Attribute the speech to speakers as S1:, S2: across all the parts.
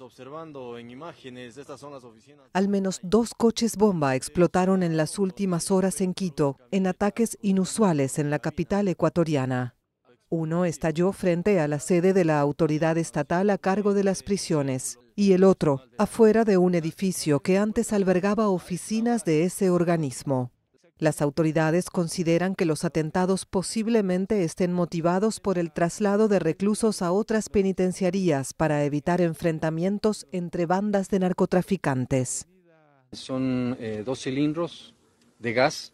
S1: observando en imágenes, estas oficinas.
S2: Al menos dos coches bomba explotaron en las últimas horas en Quito, en ataques inusuales en la capital ecuatoriana. Uno estalló frente a la sede de la autoridad estatal a cargo de las prisiones y el otro afuera de un edificio que antes albergaba oficinas de ese organismo. Las autoridades consideran que los atentados posiblemente estén motivados por el traslado de reclusos a otras penitenciarías para evitar enfrentamientos entre bandas de narcotraficantes.
S1: Son eh, dos cilindros de gas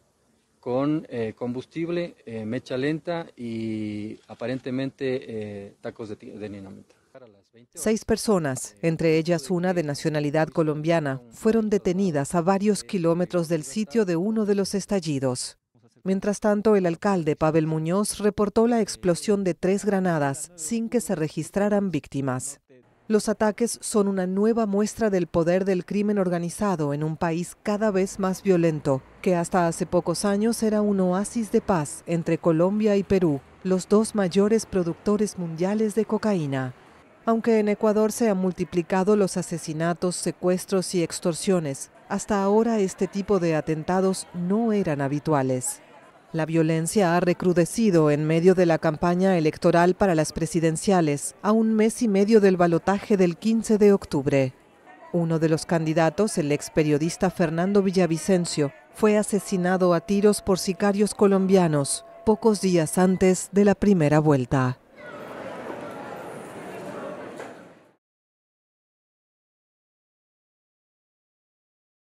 S1: con eh, combustible, eh, mecha lenta y aparentemente tacos de, de
S2: Seis personas, eh, entre ellas una de nacionalidad colombiana, fueron detenidas a varios kilómetros del sitio de uno de los estallidos. Mientras tanto, el alcalde Pavel Muñoz reportó la explosión de tres granadas sin que se registraran víctimas. Los ataques son una nueva muestra del poder del crimen organizado en un país cada vez más violento, que hasta hace pocos años era un oasis de paz entre Colombia y Perú, los dos mayores productores mundiales de cocaína. Aunque en Ecuador se han multiplicado los asesinatos, secuestros y extorsiones, hasta ahora este tipo de atentados no eran habituales. La violencia ha recrudecido en medio de la campaña electoral para las presidenciales, a un mes y medio del balotaje del 15 de octubre. Uno de los candidatos, el ex periodista Fernando Villavicencio, fue asesinado a tiros por sicarios colombianos pocos días antes de la primera vuelta.